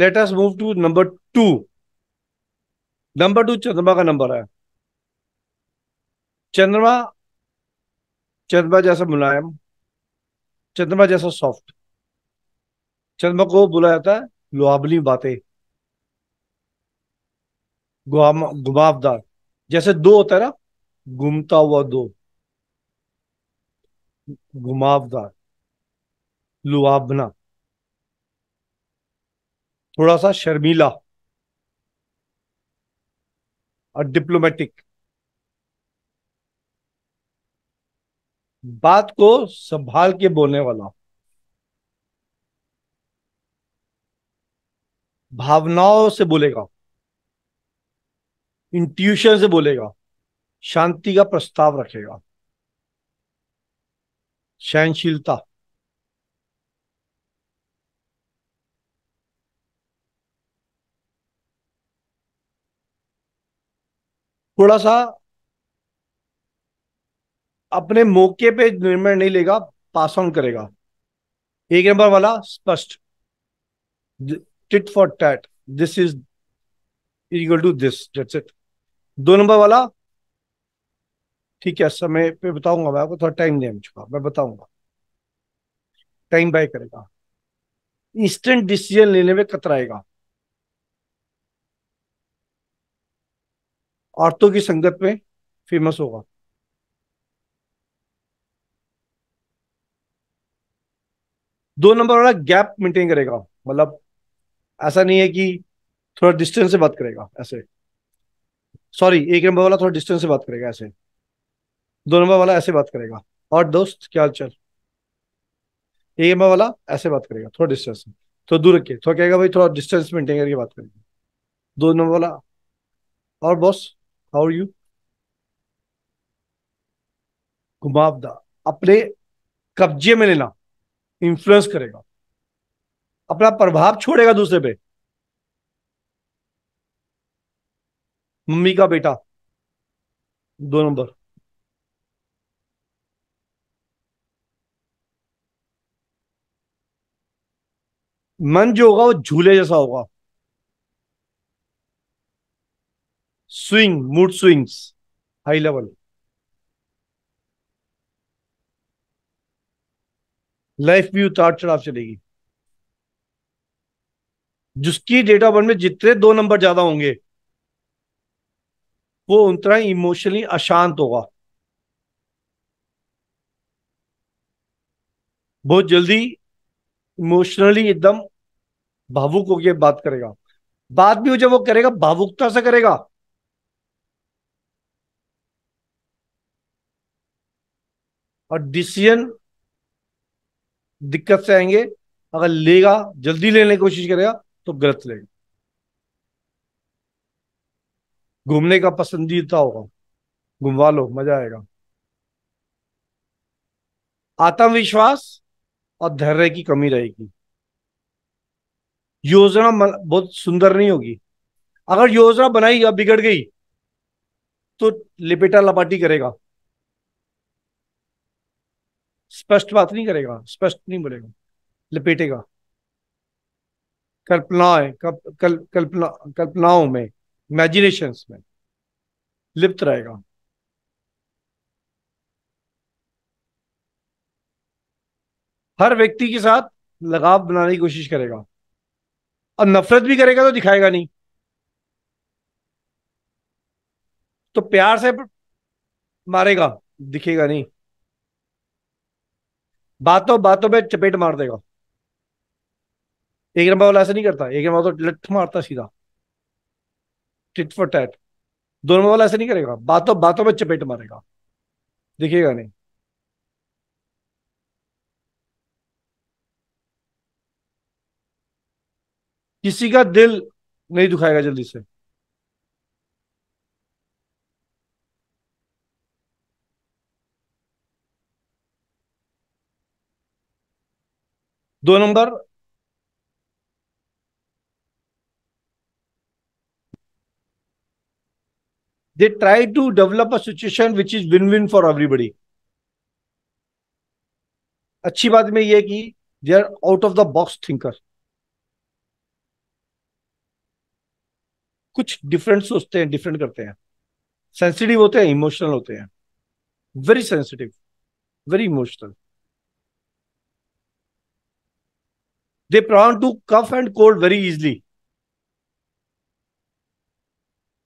Late us move to number two number two चंद्रमा का number है चंद्रमा चंद्रमा जैसा मुलायम चंद्रमा जैसा सॉफ्ट चंद्रमा को बोला जाता है लुहाबली बातें घुमावदार जैसे दो होता है ना घूमता हुआ दो घुमावदार लुआबना थोड़ा सा शर्मीला और डिप्लोमेटिक बात को संभाल के बोलने वाला भावनाओं से बोलेगा इंट्यूशन से बोलेगा शांति का प्रस्ताव रखेगा सहनशीलता थोड़ा सा अपने मौके पे निर्णय नहीं लेगा पास ऑन करेगा एक नंबर वाला स्पष्ट tit for tat this is equal to this that's it दो नंबर वाला ठीक है समय पे बताऊंगा मैं आपको थोड़ा टाइम दे चुका मैं बताऊंगा टाइम बाय करेगा इंस्टेंट डिसीजन लेने में कतराएगा औरतों की संगत में फेमस होगा दो नंबर वाला गैप मेंटेन करेगा मतलब ऐसा नहीं है कि थोड़ा डिस्टेंस से बात करेगा ऐसे सॉरी एक नंबर वाला थोड़ा डिस्टेंस से बात करेगा ऐसे दो नंबर वाला ऐसे बात करेगा और दोस्त क्या चल एक नंबर वाला ऐसे बात करेगा थोड़ा डिस्टेंस से थोड़ा तो दूर रखिए थोड़ा तो कहेगा भाई थोड़ा डिस्टेंस मेंटेन करके बात करेंगे दो नंबर वाला और बॉस हाउ आर यू घुमावदा अपने कब्जे में लेना इन्फ्लुएंस करेगा अपना प्रभाव छोड़ेगा दूसरे पे मम्मी का बेटा दो नंबर मन जो होगा वो झूले जैसा होगा swing mood swings high level life भी उतार चढ़ाव चलेगी जिसकी डेट ऑफ बर्थ में जितने दो नंबर ज्यादा होंगे वो उतना ही इमोशनली अशांत होगा बहुत जल्दी इमोशनली एकदम भावुक होकर बात करेगा बात भी हो जब वो करेगा भावुकता से करेगा और डिसीजन दिक्कत से आएंगे अगर लेगा जल्दी लेने की कोशिश करेगा तो गलत लेगा घूमने का पसंदीदा होगा घुमवा लो मजा आएगा आत्मविश्वास और धैर्य की कमी रहेगी योजना बहुत सुंदर नहीं होगी अगर योजना बनाई या बिगड़ गई तो लिपेटा लपाटी करेगा स्पष्ट बात नहीं करेगा स्पष्ट नहीं बोलेगा लपेटेगा कल्पनाएं कल, कल, कल्पना कल्पनाओं में इमेजिनेशन में लिप्त रहेगा हर व्यक्ति के साथ लगाव बनाने की कोशिश करेगा और नफरत भी करेगा तो दिखाएगा नहीं तो प्यार से मारेगा दिखेगा नहीं बातों बातों में चपेट मार देगा एक नंबर वाला ऐसा नहीं करता एक नंबर तो लठ मारता सीधा टिट फॉर टैट दो नंबर वाला ऐसा नहीं करेगा बातों बातों में चपेट मारेगा दिखेगा नहीं किसी का दिल नहीं दुखाएगा जल्दी से दो number they try to develop a situation which is win win for everybody अच्छी बात में यह कि they are out of the box thinker कुछ डिफरेंट सोचते हैं डिफरेंट करते हैं सेंसिटिव होते हैं इमोशनल होते हैं very sensitive very emotional They prone to cough and cold very easily.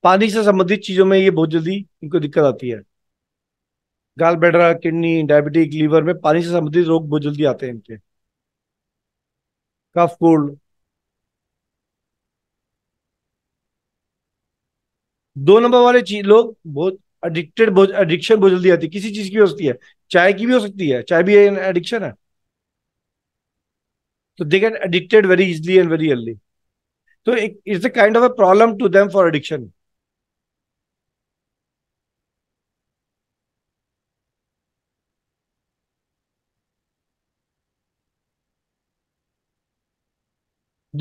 पानी से संबंधित चीजों में ये बहुत जल्दी इनको दिक्कत आती है गाल बेडरा किडनी डायबिटिक लीवर में पानी से संबंधित रोग बहुत जल्दी आते हैं इनके कफ कोल्ड दो नंबर वाले चीज लोग बहुत एडिक्टेड बहुत एडिक्शन बहुत जल्दी आती है किसी चीज की हो सकती है चाय की भी हो सकती है चाय भी एडिक्शन है So they get addicted very easily and very early. So it, it's a kind of a problem to them for addiction.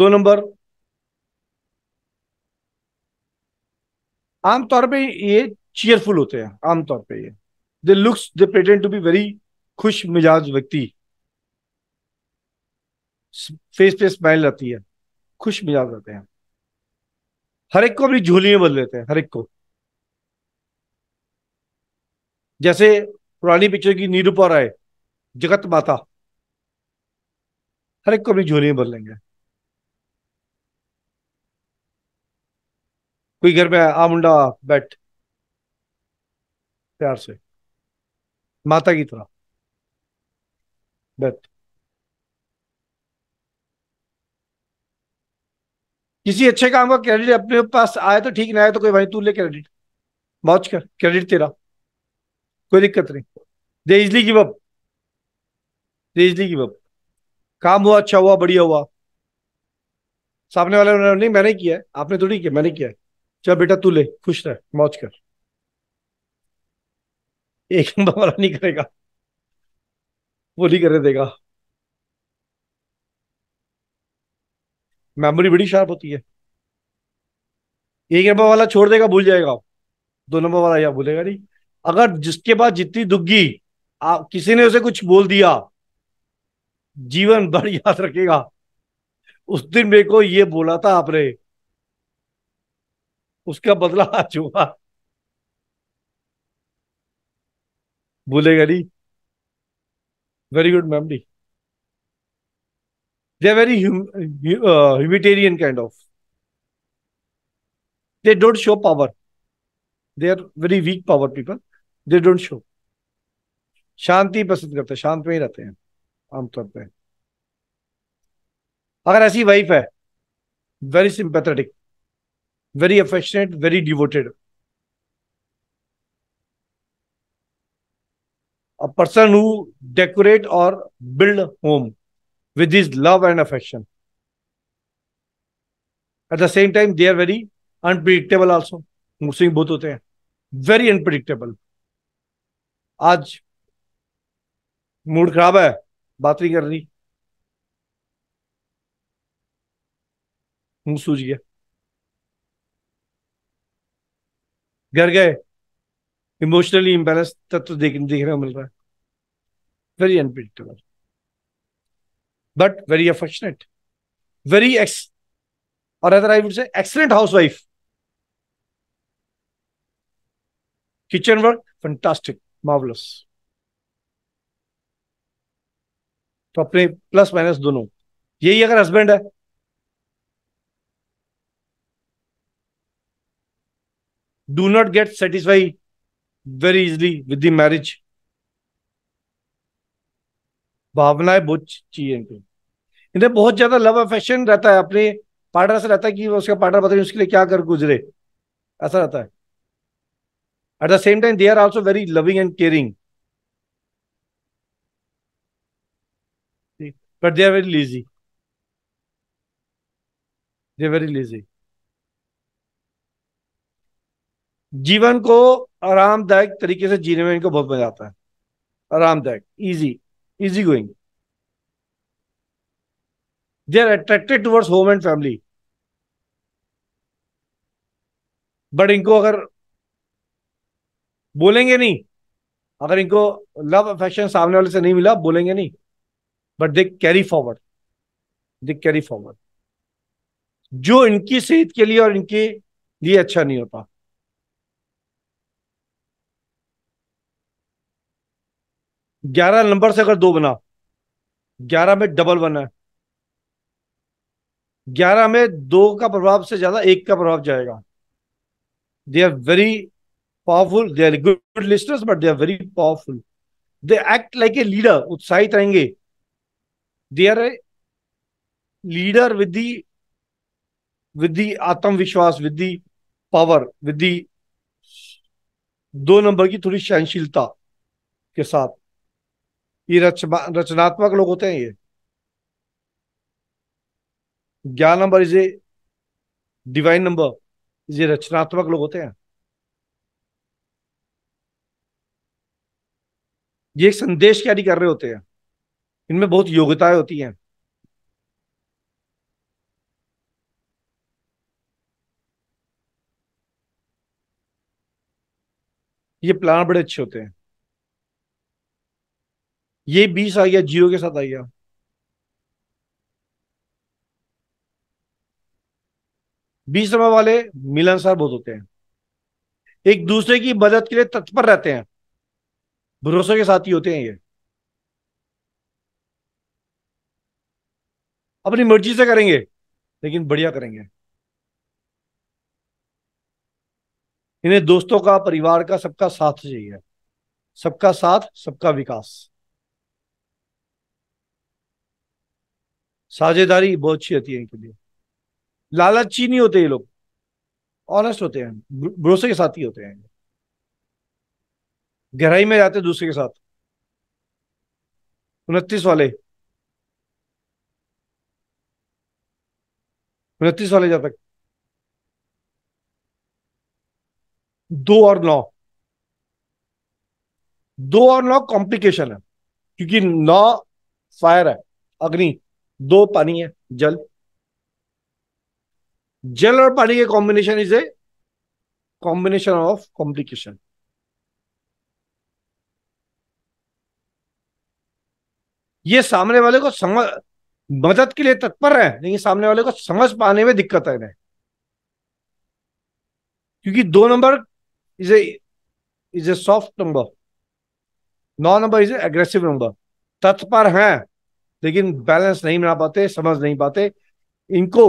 दो नंबर आमतौर पे ये चीयरफुल होते हैं आमतौर पे ये they looks they pretend to be very खुश मिजाज व्यक्ति फेस पे स्माइल रहती है खुश मिजाज रहते हैं हर एक को अपनी झोली में बदल लेते हैं हर एक को जैसे पुरानी पिक्चर की नीरूपा राय जगत माता हर एक को अपनी झोली में बदलेंगे कोई घर में आमुंडा बैठ प्यार से माता की तरह बैठ किसी अच्छे काम का क्रेडिट अपने पास आए तो ठीक ना आए तो कोई भाई तू ले क्रेडिट मौज कर क्रेडिट तेरा कोई दिक्कत नहीं they easily give up they easily give up काम हुआ अच्छा हुआ बढ़िया हुआ सामने वाले ने नहीं मैंने किया है आपने थोड़ी किया मैंने किया है चल बेटा तू ले खुश रह मौज कर एक वाला नहीं करेगा वो नहीं करने देगा मेमोरी बड़ी शार्प होती है एक नंबर वाला छोड़ देगा भूल जाएगा दो नंबर वाला या भूलेगा नहीं अगर जिसके पास जितनी दुग्गी आप किसी ने उसे कुछ बोल दिया जीवन भर याद रखेगा उस दिन मेरे को ये बोला था आपने उसका बदला आ चुका भूलेगा नहीं very good memory they are very hum, uh, humanitarian kind of they don't show power they are very weak power people they don't show शांति पसंद करते हैं शांत में ही रहते हैं आमतौर पे अगर ऐसी वाइफ है very sympathetic very affectionate very devoted a person who decorate और build home with this love and affection. At the same time, they are very unpredictable also. मुस्लिम बहुत होते हैं वेरी अनप्रडिक्टेबल आज मूड खराब है बात नहीं कर रही मुंह सूझ गया घर गए इमोशनली इम्बेलेंस तत्व तो देखने देखने को मिल रहा है very unpredictable but very unfortunate very ex और other I would say excellent housewife kitchen work fantastic मॉबलस तो अपने प्लस माइनस दोनों यही अगर हस्बैंड है do not get satisfy very easily with the marriage भावनाएं बहुत चाहिए इनको इन्हें बहुत ज्यादा लव अफेक्शन रहता है अपने पार्टनर से रहता है कि उसका पार्टनर पता नहीं उसके लिए क्या कर गुजरे ऐसा रहता है at the same time they are also very loving and caring but they are very lazy they very lazy जीवन को आरामदायक तरीके से जीने में इनको बहुत मजा आता है आरामदायक easy easy going they are attracted towards home and family but इनको अगर बोलेंगे नहीं अगर इनको लव अफेक्शन सामने वाले से नहीं मिला बोलेंगे नहीं but they carry forward they carry forward जो इनकी सेहत के लिए और इनके लिए अच्छा नहीं होता ग्यारह नंबर से अगर दो बना ग्यारह में डबल वन है ग्यारह में दो का प्रभाव से ज्यादा एक का प्रभाव जाएगा they are very powerful they are good listeners but they are very powerful they act like a leader उत्साहित रहेंगे they are a leader with the with the आत्मविश्वास with the power with the दो number की थोड़ी सहनशीलता के साथ ये रचनात्मक लोग होते हैं ये ज्ञान number is a divine number ये रचनात्मक लोग होते हैं ये एक संदेश कैरी कर रहे होते हैं इनमें बहुत योग्यताएं होती हैं ये प्लान बड़े अच्छे होते हैं ये बीस आ गया जीरो के साथ आ गया बीस समय वाले मिलनसार बहुत होते हैं एक दूसरे की मदद के लिए तत्पर रहते हैं भरोसे के साथ ही होते हैं ये अपनी मर्जी से करेंगे लेकिन बढ़िया करेंगे इन्हें दोस्तों का परिवार का सबका साथ चाहिए सबका साथ सबका विकास साझेदारी बहुत अच्छी होती है इनके लिए लालची नहीं होते ये लोग ऑनेस्ट होते हैं भरोसे के साथ ही होते हैं गहराई में जाते दूसरे के साथ उनतीस वाले उनतीस वाले जब तक दो और नौ दो और नौ कॉम्प्लिकेशन है क्योंकि नौ फायर है अग्नि दो पानी है जल जल और पानी के combination is a combination of complication ये सामने वाले को समझ मदद के लिए तत्पर है लेकिन सामने वाले को समझ पाने में दिक्कत है इन्हें क्योंकि दो number is a is a soft number नौ number is a aggressive number तत्पर है लेकिन बैलेंस नहीं बना पाते समझ नहीं पाते इनको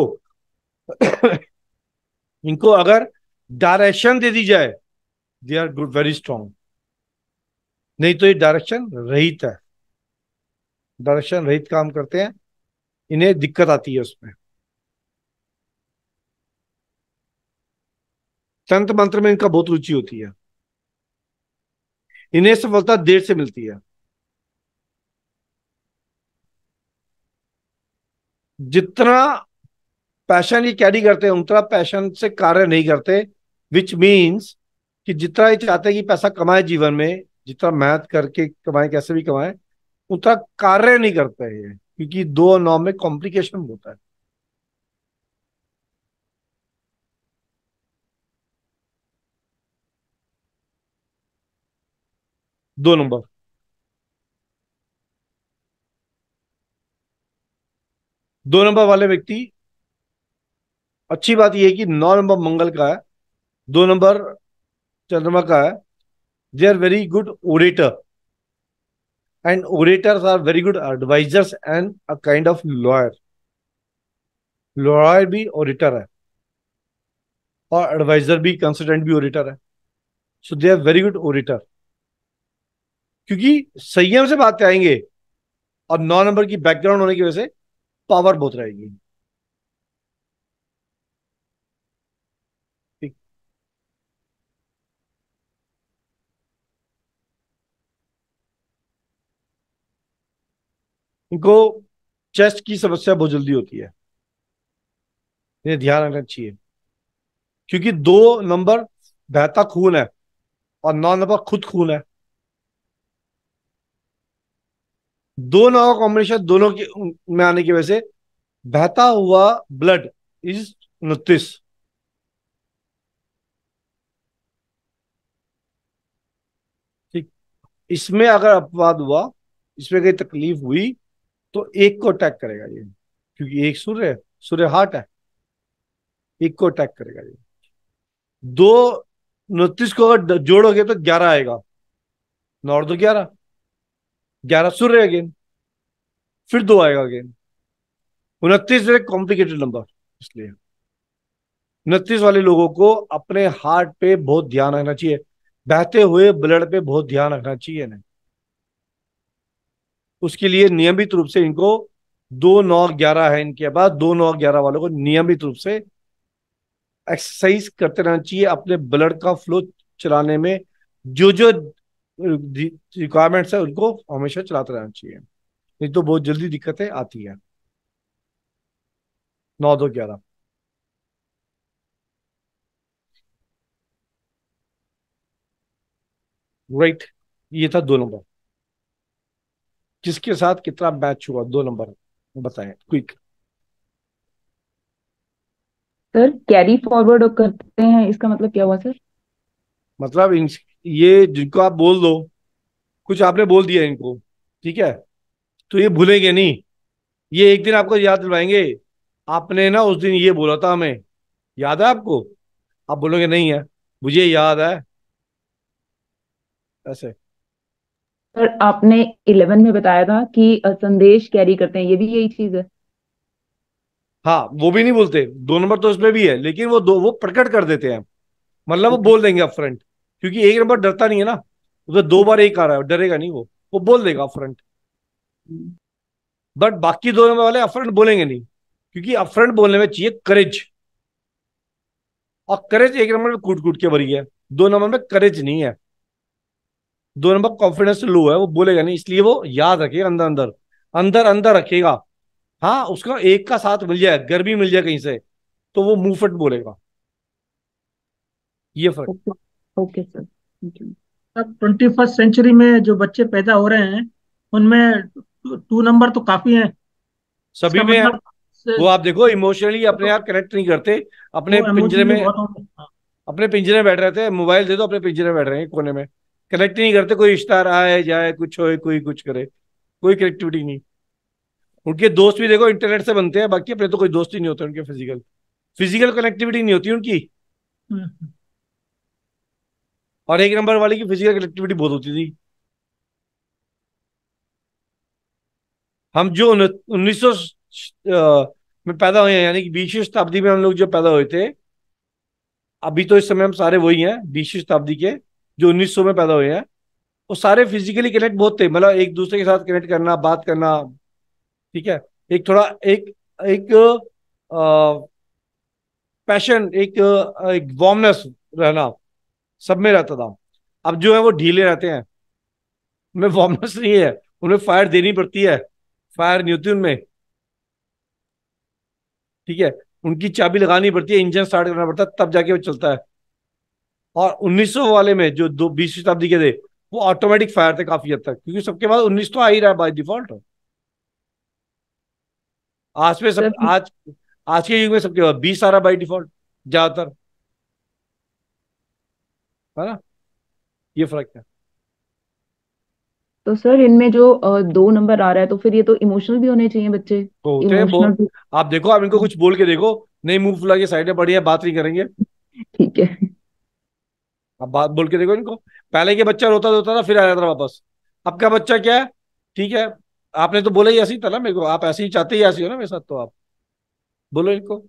इनको अगर डायरेक्शन दे दी जाए they are good very strong नहीं तो ये डायरेक्शन रहित है डायरेक्शन रहित काम करते हैं इन्हें दिक्कत आती है उसमें तंत्र मंत्र में इनका बहुत रुचि होती है इन्हें सफलता देर से मिलती है जितना पैशन ये कैरी करते हैं उतना पैशन से कार्य नहीं करते विच मीन्स कि जितना ये चाहते हैं कि पैसा कमाए जीवन में जितना मेहनत करके कमाए कैसे भी कमाए उतना कार्य नहीं करते ये क्योंकि दो और नौ में कॉम्प्लिकेशन होता है दो नंबर दो नंबर वाले व्यक्ति अच्छी बात यह कि नौ नंबर मंगल का है दो नंबर चंद्रमा का है they are very good orator and orators are very good advisors and a kind of lawyer lawyer भी ऑडिटर है और एडवाइजर भी कंसल्टेंट भी ऑडिटर है so they are very good auditor क्योंकि संयम से बात आएंगे और नौ नंबर की बैकग्राउंड होने की वजह से पावर बहुत रहेगी इनको चेस्ट की समस्या बहुत जल्दी होती है इन्हें ध्यान रखना चाहिए क्योंकि दो नंबर बहता खून है और नौ नंबर खुद खून है दो नाव का कॉम्बिनेशन दोनों के में आने की वजह से बहता हुआ ब्लड इज नुतिस ठीक इसमें अगर अपवाद हुआ इसमें कहीं तकलीफ हुई तो एक को अटैक करेगा ये क्योंकि एक सूर्य है सूर्य हार्ट है एक को अटैक करेगा ये दो उनतीस को अगर जोड़ोगे तो ग्यारह आएगा नौ दो ग्यारह ग्यारह सूर्य अगेन फिर दो आएगा अगेन उनतीस एक कॉम्प्लिकेटेड नंबर इसलिए उनतीस वाले लोगों को अपने हार्ट पे बहुत ध्यान रखना चाहिए बहते हुए ब्लड पे बहुत ध्यान रखना चाहिए ना उसके लिए नियमित रूप से इनको दो नौ ग्यारह है इनके बाद दो नौ ग्यारह वालों को नियमित रूप से एक्सरसाइज करते रहना चाहिए अपने ब्लड का फ्लो चलाने में जो जो रिक्वायरमेंट्स है उनको हमेशा चलाते रहना चाहिए नहीं तो बहुत जल्दी दिक्कतें आती है नौ दो ग्यारह राइट ये था दो नंबर किसके साथ कितना मैच हुआ दो नंबर बताए क्विक सर कैरी फॉरवर्ड करते हैं इसका मतलब क्या हुआ सर मतलब ये जिनको आप बोल दो कुछ आपने बोल दिया इनको ठीक है तो ये भूलेंगे नहीं ये एक दिन आपको याद दिलवाएंगे आपने ना उस दिन ये बोला था हमें याद है आपको आप बोलोगे नहीं है मुझे याद है ऐसे सर आपने इलेवन में बताया था कि संदेश कैरी करते हैं ये भी यही चीज है हाँ वो भी नहीं बोलते दो नंबर तो उसमें भी है लेकिन वो दो वो प्रकट कर देते हैं मतलब वो बोल देंगे फ्रंट क्योंकि एक नंबर डरता नहीं है ना उसमें दो बार एक आ रहा है डरेगा नहीं वो वो बोल देगा अपफ्रंट बट बाकी दो नंबर वाले अपफ्रंट बोलेंगे नहीं क्योंकि अपफ्रंट बोलने में चाहिए करेज और करेज एक नंबर में कूट कूट के भरी है दो नंबर में करेज नहीं है दो नंबर कॉन्फिडेंस लो है वो बोलेगा नहीं इसलिए वो याद रखेगा अंदर अंदर अंदर अंदर रखेगा हाँ उसका एक का साथ मिल जाए गर्मी मिल जाए कहीं से तो वो मुंह फट बोलेगा ये फर्क ओके सर अब ट्वेंटी फर्स्ट सेंचुरी में जो बच्चे पैदा हो रहे हैं उनमें टू नंबर तो काफी हैं सभी में मतलब वो आप देखो इमोशनली अपने आप कनेक्ट नहीं करते अपने पिंजरे में हाँ। अपने पिंजरे में बैठ रहे थे मोबाइल दे दो अपने पिंजरे में बैठ रहे हैं कोने में कनेक्ट नहीं करते कोई रिश्ता आए जाए कुछ होए कोई कुछ करे कोई कनेक्टिविटी नहीं उनके दोस्त भी देखो इंटरनेट से बनते हैं बाकी अपने तो कोई दोस्त ही नहीं होते उनके फिजिकल फिजिकल कनेक्टिविटी नहीं होती उनकी हम्म, हम्म। और एक नंबर वाले की फिजिकल कनेक्टिविटी बहुत होती थी हम जो उन्नीस सौ में पैदा हुए हैं यानी कि बीसवीं शताब्दी में हम लोग जो पैदा हुए थे अभी तो इस समय हम सारे वही हैं बीसवीं शताब्दी के जो 1900 में पैदा हुए हैं वो सारे फिजिकली कनेक्ट बहुत थे मतलब एक दूसरे के साथ कनेक्ट करना बात करना ठीक है एक थोड़ा एक एक पैशन एक, एक वार्मनेस रहना सब में रहता था अब जो है वो ढीले रहते हैं उनमें वार्मनेस नहीं है उन्हें फायर देनी पड़ती है फायर नहीं होती उनमें ठीक है उनकी चाबी लगानी पड़ती है इंजन स्टार्ट करना पड़ता है तब जाके वो चलता है और 1900 वाले में जो दो बीस शताब्दी के थे वो ऑटोमेटिक फायर थे काफी हद तक क्योंकि सबके पास उन्नीस तो आ ही रहा है बाय डिफॉल्ट आज पे सब आज आज के युग में सबके पास बीस आ रहा बाई डिफॉल्ट ज्यादातर है ना ये फर्क है तो सर इनमें जो दो नंबर आ रहा है तो फिर ये तो इमोशनल भी होने चाहिए बच्चे तो होते हैं बहुत आप देखो आप इनको कुछ बोल के देखो नहीं मुंह फुला के साइड में बढ़िया बात नहीं करेंगे ठीक है आप बात बोल के देखो इनको पहले के बच्चा रोता रोता था फिर आ जाता था वापस अब का बच्चा क्या है ठीक है आपने तो बोला ही ऐसी था ना मेरे को आप ऐसे ही चाहते ही ऐसी हो ना मेरे साथ तो आप बोलो इनको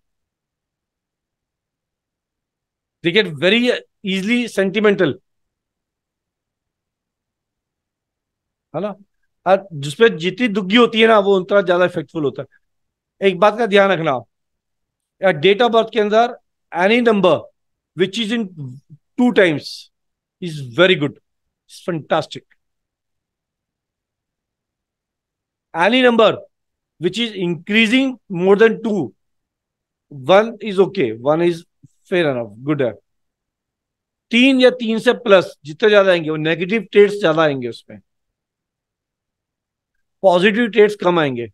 they get very easily sentimental है ना और जिसपे जितनी दुग्गी होती है ना वो उतना ज्यादा इफेक्टफुल होता है एक बात का ध्यान रखना आप डेट ऑफ बर्थ के अंदर any number which is in two times is very good is fantastic any number which is increasing more than two one is okay one is fair enough good है तीन या तीन से plus जितने ज्यादा आएंगे वो नेगेटिव ट्रेड्स ज्यादा आएंगे उसमें पॉजिटिव ट्रेड्स कम आएंगे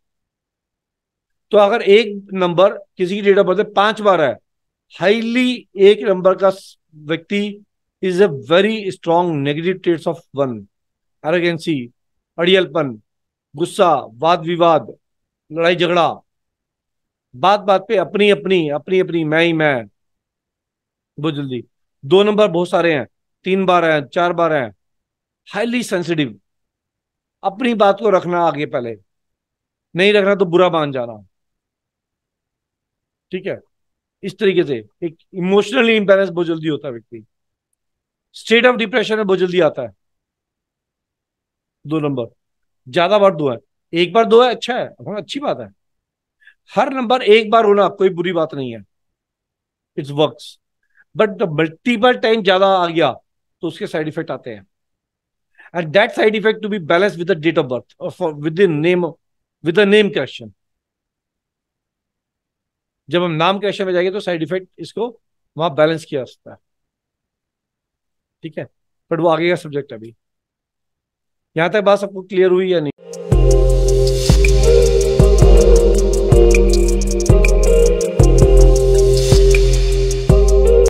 तो अगर एक नंबर किसी की डेट ऑफ बर्थ पांच बार है हाईली एक नंबर का व्यक्ति is a very strong negative traits of one arrogancy अड़ियलपन गुस्सा वाद विवाद लड़ाई झगड़ा बात बात पे अपनी अपनी अपनी अपनी मैं ही मैं बहुत जल्दी दो नंबर बहुत सारे हैं तीन बार हैं चार बार हैं हाईली सेंसिटिव अपनी बात को रखना आगे पहले नहीं रखना तो बुरा मान जाना ठीक है इस तरीके से एक इमोशनली इम्बेलेंस बहुत जल्दी होता है व्यक्ति स्टेट ऑफ डिप्रेशन में बहुत जल्दी आता है दो नंबर ज्यादा बार दो है एक बार दो है अच्छा है हाँ, अच्छी बात है हर नंबर एक बार होना कोई बुरी बात नहीं है it's works but multiple time ज्यादा आ गया तो उसके साइड इफेक्ट आते हैं and that side effect to be balance with date of birth with name with name question जब हम नाम क्वेश्चन में जाएंगे तो साइड इफेक्ट इसको वहां बैलेंस किया सकता है ठीक है बट वो आगे का सब्जेक्ट अभी यहां तक बात सबको क्लियर हुई या नहीं